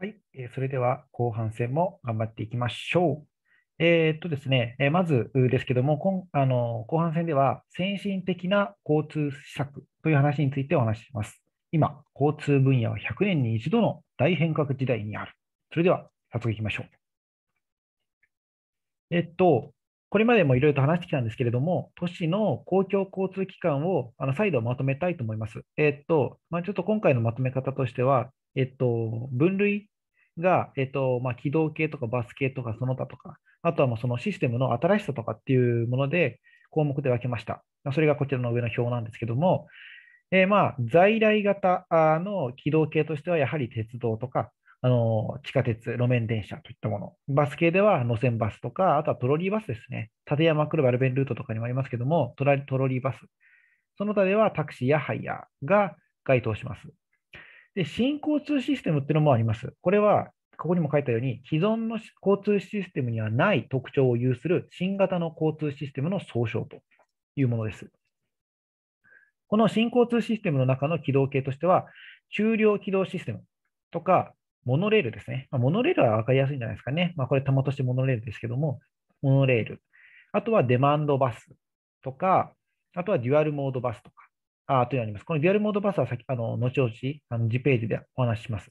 はい、えそれでは後半戦も頑張っていきましょう。えー、っとですね、えまずですけども、んあの後半戦では先進的な交通施策という話についてお話しします。今、交通分野は100年に一度の大変革時代にある。それでは、早速いきましょう。えっと、これまでもいろいろと話してきたんですけれども、都市の公共交通機関をあの再度まとめたいと思います。えっと、まあ、ちょっと今回のまとめ方としては、えっと、分類が、えっとまあ、軌道系とかバス系とかその他とか、あとはもうそのシステムの新しさとかっていうもので項目で分けました。それがこちらの上の表なんですけども、えー、まあ在来型の軌道系としてはやはり鉄道とかあの、地下鉄、路面電車といったもの。バス系では路線バスとか、あとはトロリーバスですね。立山黒部アルベンルートとかにもありますけども、トラトロリーバス。その他ではタクシーやハイヤーが該当します。で、新交通システムっていうのもあります。これは、ここにも書いたように、既存の交通システムにはない特徴を有する新型の交通システムの総称というものです。この新交通システムの中の軌道系としては、中量軌道システムとか、モノレールですね。まモノレールは分かりやすいんじゃないですかね。まあ、これ、まとしてモノレールですけども、モノレール。あとはデマンドバスとか、あとはデュアルモードバスとか、あというのあります。このデュアルモードバスは先あの後々あの、次ページでお話しします。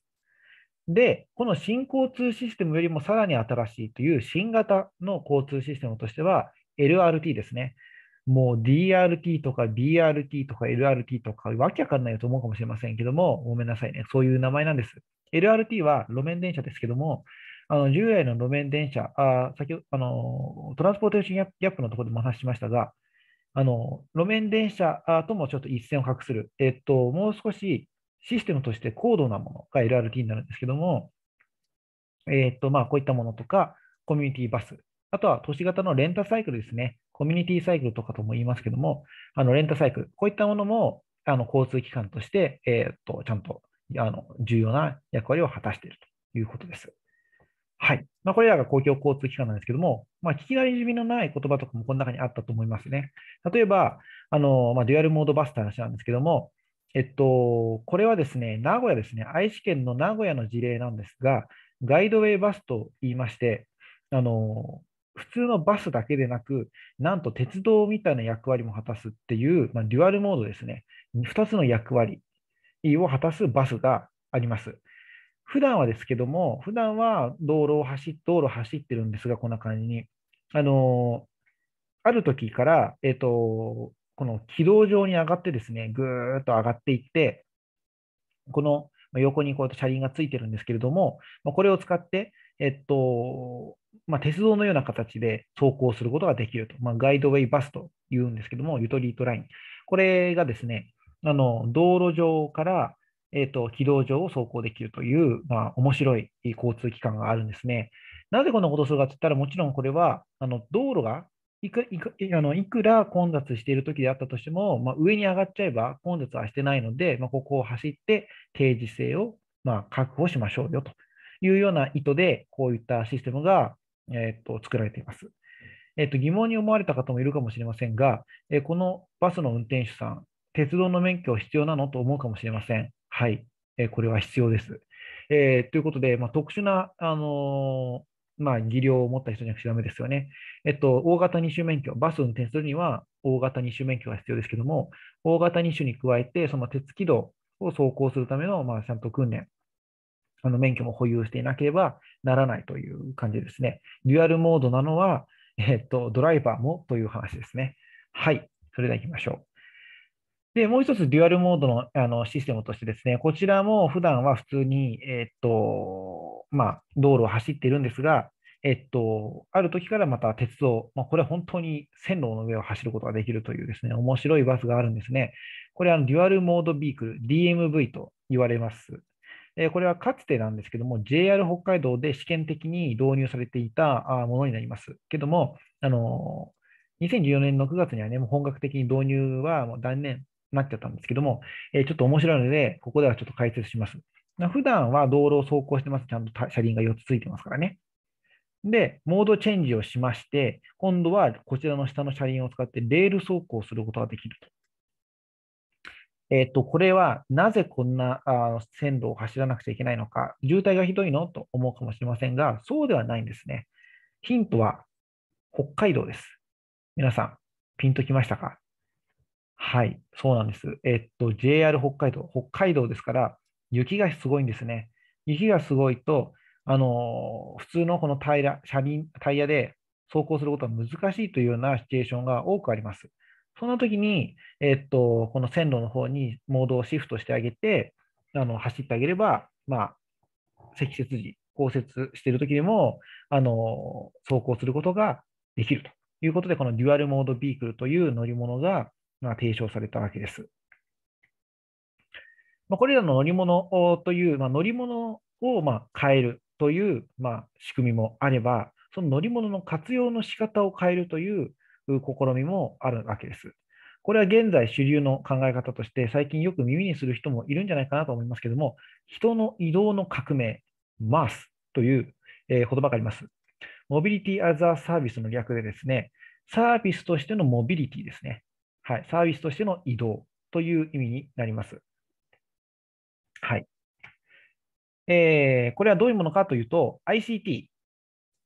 で、この新交通システムよりもさらに新しいという新型の交通システムとしては、LRT ですね。もう DRT とか BRT とか LRT とかわけわかんないと思うかもしれませんけども、ごめんなさいね、そういう名前なんです。LRT は路面電車ですけども、あの従来の路面電車、あ先あのトランスポーテーションギャップのところでもお話ししましたが、あの路面電車ともちょっと一線を画する、えっと、もう少しシステムとして高度なものが LRT になるんですけども、えっとまあ、こういったものとか、コミュニティバス、あとは都市型のレンタサイクルですね。コミュニティサイクルとかとも言いますけども、あのレンタサイクル、こういったものもあの交通機関として、えー、っとちゃんとあの重要な役割を果たしているということです。はい。まあ、これらが公共交通機関なんですけども、まあ、聞きなじみのない言葉とかもこの中にあったと思いますね。例えば、あのまあ、デュアルモードバスって話なんですけども、えっと、これはですね、名古屋ですね、愛知県の名古屋の事例なんですが、ガイドウェイバスと言いまして、あの普通のバスだけでなく、なんと鉄道みたいな役割も果たすっていう、まあ、デュアルモードですね、2つの役割を果たすバスがあります。普段はですけども、普段は道路を走道路走ってるんですが、こんな感じに。あのある時から、えっ、ー、と、この軌道上に上がってですね、ぐーっと上がっていって、この横にこう車輪がついてるんですけれども、これを使って、えっと、まあ、鉄道のような形で走行することができると、まあ、ガイドウェイバスというんですけども、ユトリートライン、これがですね、あの道路上から、えーと、軌道上を走行できるという、まあ、面白い交通機関があるんですね。なぜこんなことをするかといったら、もちろんこれはあの道路がいくあのいくら混雑している時であったとしても、まあ、上に上がっちゃえば混雑はしてないので、まあ、ここを走って定時制をま確保しましょうよというような意図で、こういったシステムがえっと、作られています。えっと、疑問に思われた方もいるかもしれませんが、えこのバスの運転手さん、鉄道の免許必要なのと思うかもしれません。はい、えこれは必要です。えー、ということで、まあ、特殊な、あのー、まあ、技量を持った人じゃなくてダメですよね。えっと、大型二種免許、バス運転するには大型二種免許が必要ですけども、大型二種に加えて、その鉄軌道を走行するための、まあ、ちゃんと訓練、あの免許も保有していなければならないという感じですね。デュアルモードなのは、えっと、ドライバーもという話ですね。はい、それでは行きましょう。で、もう一つ、デュアルモードのあのシステムとしてですね、こちらも普段は普通に、えっと、まあ、道路を走っているんですが、えっと、ある時からまた鉄道、まあ、これは本当に線路の上を走ることができるというですね、面白いバスがあるんですね。これはデュアルモードビークル、DMV と言われます。これはかつてなんですけども、JR 北海道で試験的に導入されていたものになりますけども、あの2014年の9月にはね、もう本格的に導入はもう断念になっちゃったんですけども、えちょっと面白いので、ここではちょっと解説します。普段は道路を走行してます。ちゃんと車輪が4つついてますからね。で、モードチェンジをしまして、今度はこちらの下の車輪を使ってレール走行することができると。えっ、と、これはなぜこんなあ線路を走らなくちゃいけないのか、渋滞がひどいのと思うかもしれませんが、そうではないんですね。ヒントは北海道です。皆さん、ピンときましたかはい、そうなんです。えっと、JR 北海道、北海道ですから、雪がすごいんですね。雪がすごいと、あの普通のこの平車輪、タイヤで走行することは難しいというようなシチュエーションが多くあります。その時に、えっと、この線路の方にモードをシフトしてあげて、あの走ってあげれば、まあ、積雪時、降雪している時でも、あの、走行することができるということで、このデュアルモードビークルという乗り物が、まあ、提唱されたわけです。まあ、これらの乗り物という、まあ、乗り物をまあ変えるという、まあ、仕組みもあれば、その乗り物の活用の仕方を変えるという、試みもあるわけです。これは現在主流の考え方として、最近よく耳にする人もいるんじゃないかなと思いますけども、人の移動の革命、m a s という言葉があります。モビリティ・アザ・サービスの略でですね、サービスとしてのモビリティですね。はい、サービスとしての移動という意味になります。はい。えー、これはどういうものかというと、ICT、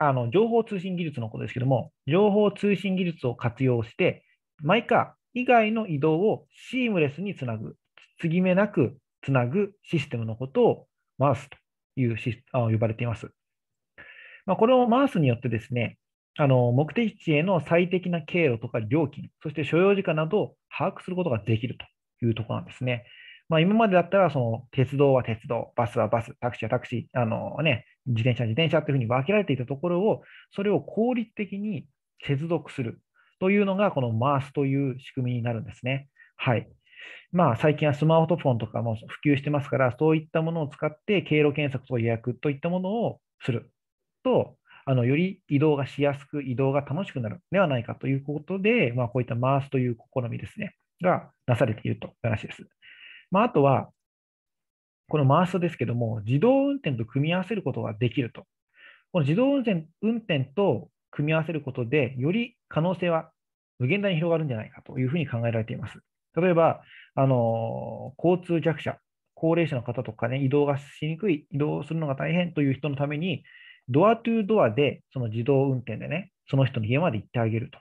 あの情報通信技術のことですけども、情報通信技術を活用して、マイカー以外の移動をシームレスにつなぐ、継ぎ目なくつなぐシステムのことを MARS というシスあ呼ばれています。まあ、これを MARS によってですね、あの目的地への最適な経路とか料金、そして所要時間などを把握することができるというところなんですね。まあ、今までだったらその鉄道は鉄道、バスはバス、タクシーはタクシー、あのね、自転車、自転車というふうに分けられていたところを、それを効率的に接続するというのが、この MARS という仕組みになるんですね。はい。まあ、最近はスマートフォンとかも普及してますから、そういったものを使って経路検索と予約といったものをすると、あのより移動がしやすく、移動が楽しくなるではないかということで、まあ、こういった MARS という試みですね、がなされているという話です。まあ、あとは、このマースですけども、自動運転と組み合わせることができると。この自動運転運転と組み合わせることで、より可能性は無限大に広がるんじゃないかというふうに考えられています。例えば、あの交通弱者、高齢者の方とかね、移動がしにくい、移動するのが大変という人のために、ドアトゥードアで、その自動運転でね、その人の家まで行ってあげると。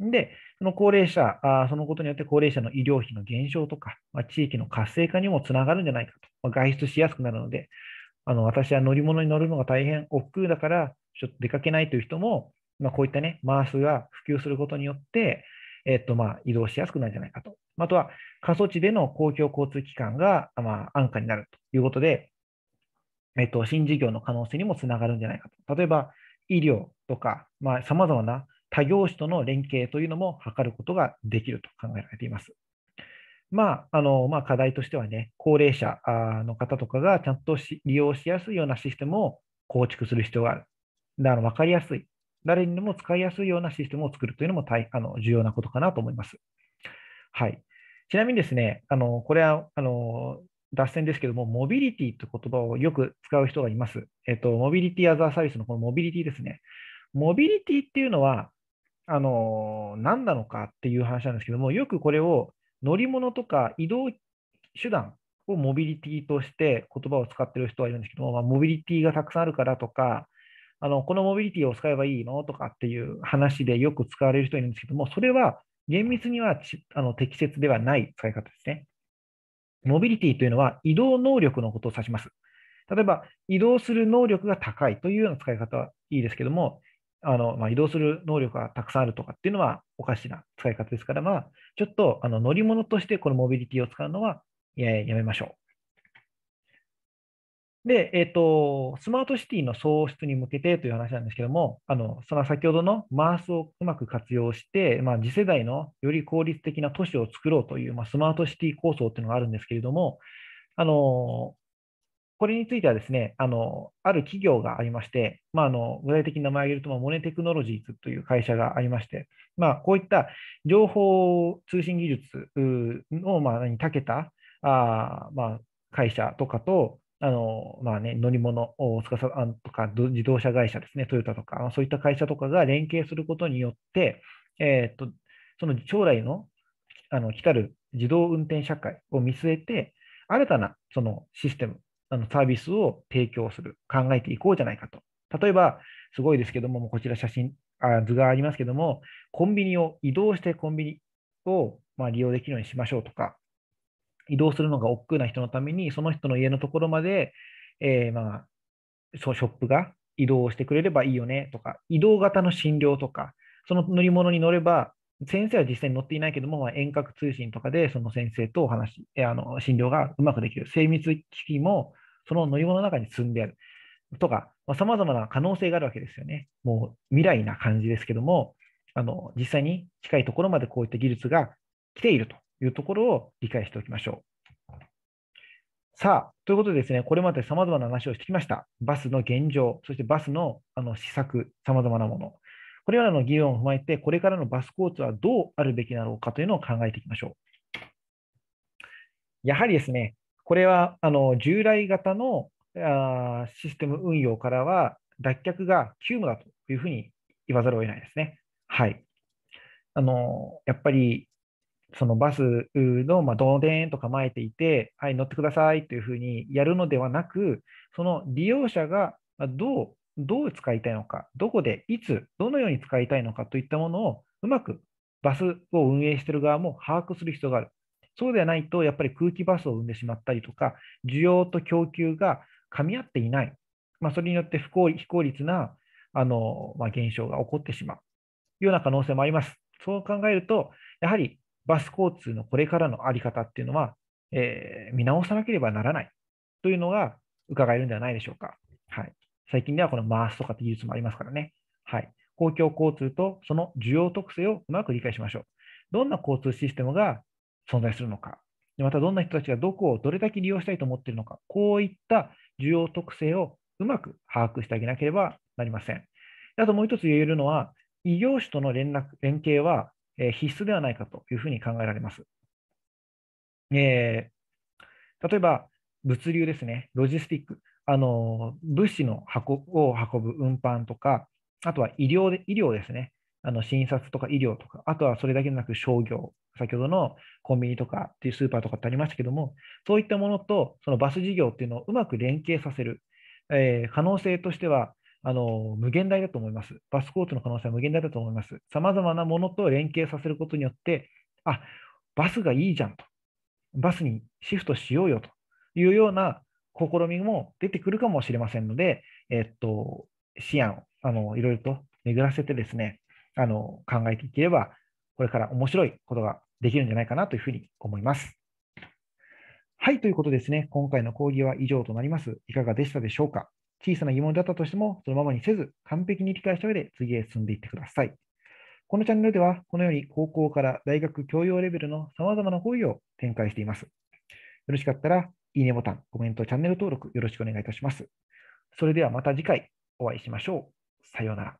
で、その高齢者、そのことによって高齢者の医療費の減少とか、まあ、地域の活性化にもつながるんじゃないかと、まあ、外出しやすくなるので、あの私は乗り物に乗るのが大変億劫だから、ちょっと出かけないという人も、まあ、こういったね、マースが普及することによって、えっと、まあ移動しやすくなるんじゃないかと。あとは、過疎地での公共交通機関が、まあ、安価になるということで、えっと、新事業の可能性にもつながるんじゃないかと。例えば、医療とか、まあ、様々な他業種との連携というのも図ることができると考えられています。まああのまあ、課題としてはね、高齢者の方とかがちゃんと利用しやすいようなシステムを構築する必要がある。であの分かりやすい、誰にでも使いやすいようなシステムを作るというのも大あの重要なことかなと思います。はい、ちなみにですね、あのこれはあの脱線ですけども、モビリティという言葉をよく使う人がいます。えっと、モビリティアザーサービスのこのモビリティですね。モビリティっていうのは、あの何なのかっていう話なんですけども、よくこれを乗り物とか移動手段をモビリティとして言葉を使ってる人はいるんですけども、まあ、モビリティがたくさんあるからとか、あのこのモビリティを使えばいいのとかっていう話でよく使われる人いるんですけども、それは厳密にはあの適切ではない使い方ですね。モビリティというのは移動能力のことを指します。例えば、移動する能力が高いというような使い方はいいですけども、あのまあ、移動する能力がたくさんあるとかっていうのはおかしな使い方ですから、まあ、ちょっとあの乗り物としてこのモビリティを使うのはややめましょう。で、えーと、スマートシティの創出に向けてという話なんですけども、あのその先ほどのマースをうまく活用して、まあ、次世代のより効率的な都市を作ろうという、まあ、スマートシティ構想というのがあるんですけれども、あのこれについてはですね、あの、ある企業がありまして、まあ、あの、具体的に名前を挙げると、まあ、モネテクノロジーズという会社がありまして、まあ、こういった情報通信技術をまあ、に長けた、あまあ、会社とかと、あの、まあね、乗り物を司さとか、自動車会社ですね、トヨタとか、そういった会社とかが連携することによって、えー、っと、その将来の、あの、来たる自動運転社会を見据えて、新たなそのシステムあのサービスを提供する、考えていこうじゃないかと。例えば、すごいですけども、こちら写真、あ図がありますけども、コンビニを移動してコンビニをま利用できるようにしましょうとか、移動するのが億劫な人のために、その人の家のところまで、えー、まそうショップが移動してくれればいいよねとか、移動型の診療とか、その乗り物に乗れば先生は実際に乗っていないけども、ま遠隔通信とかでその先生とお話あの診療がうまくできる、精密機器もその乗り物の中に積んであるとか、さまざ、まな可能性があるわけですよね。もう未来な感じですけども、あの実際に近いところまでこういった技術が来ているというところを理解しておきましょう。さあ、ということでですね、これまでさまざまな話をしてきました。バスの現状、そしてバスのあの施策、さまざまなもの。これらの議論を踏まえて、これからのバス交通はどうあるべきなのかというのを考えていきましょう。やはりですね、これはあの従来型のあシステム運用からは脱却が急務だというふうに言わざるを得ないですね。はい、あのやっぱりそのバスの、まあ、どでんと構えていて、はい、乗ってくださいというふうにやるのではなく、その利用者がどうどう使いたいのか、どこで、いつ、どのように使いたいのかといったものをうまくバスを運営している側も把握する必要がある。そうではないと、やっぱり空気バスを生んでしまったりとか、需要と供給が噛み合っていない、まあ、それによって不効非効率なあの、まあ、現象が起こってしまうような可能性もあります。そう考えると、やはりバス交通のこれからの在り方っていうのは、えー、見直さなければならないというのが伺えるんではないでしょうか。最近ではこの回すとかって技術もありますからね。はい。公共交通とその需要特性をうまく理解しましょう。どんな交通システムが存在するのか、またどんな人たちがどこをどれだけ利用したいと思っているのか、こういった需要特性をうまく把握してあげなければなりません。あともう一つ言えるのは、異業種との連絡連携は必須ではないかというふうに考えられます。えー、例えば、物流ですね、ロジスティック。あの物資の運を運ぶ運搬とか、あとは医療で医療ですね、あの診察とか医療とか、あとはそれだけでなく商業、先ほどのコンビニとかっていうスーパーとかってありましたけども、そういったものとそのバス事業っていうのをうまく連携させる、えー、可能性としてはあの無限大だと思います。バスコーの可能性は無限大だと思います。さまざまなものと連携させることによって、あバスがいいじゃんと、バスにシフトしようよというような試みも出てくるかもしれませんので、えっと、思案あのいろいろと巡らせてですねあの考えていければこれから面白いことができるんじゃないかなというふうに思います。はい、ということですね。今回の講義は以上となります。いかがでしたでしょうか小さな疑問だったとしても、そのままにせず、完璧に理解した上で次へ進んでいってください。このチャンネルでは、このように高校から大学教養レベルの様々な講義を展開しています。よろしかったら、いいねボタン、コメント、チャンネル登録よろしくお願いいたします。それではまた次回お会いしましょう。さようなら。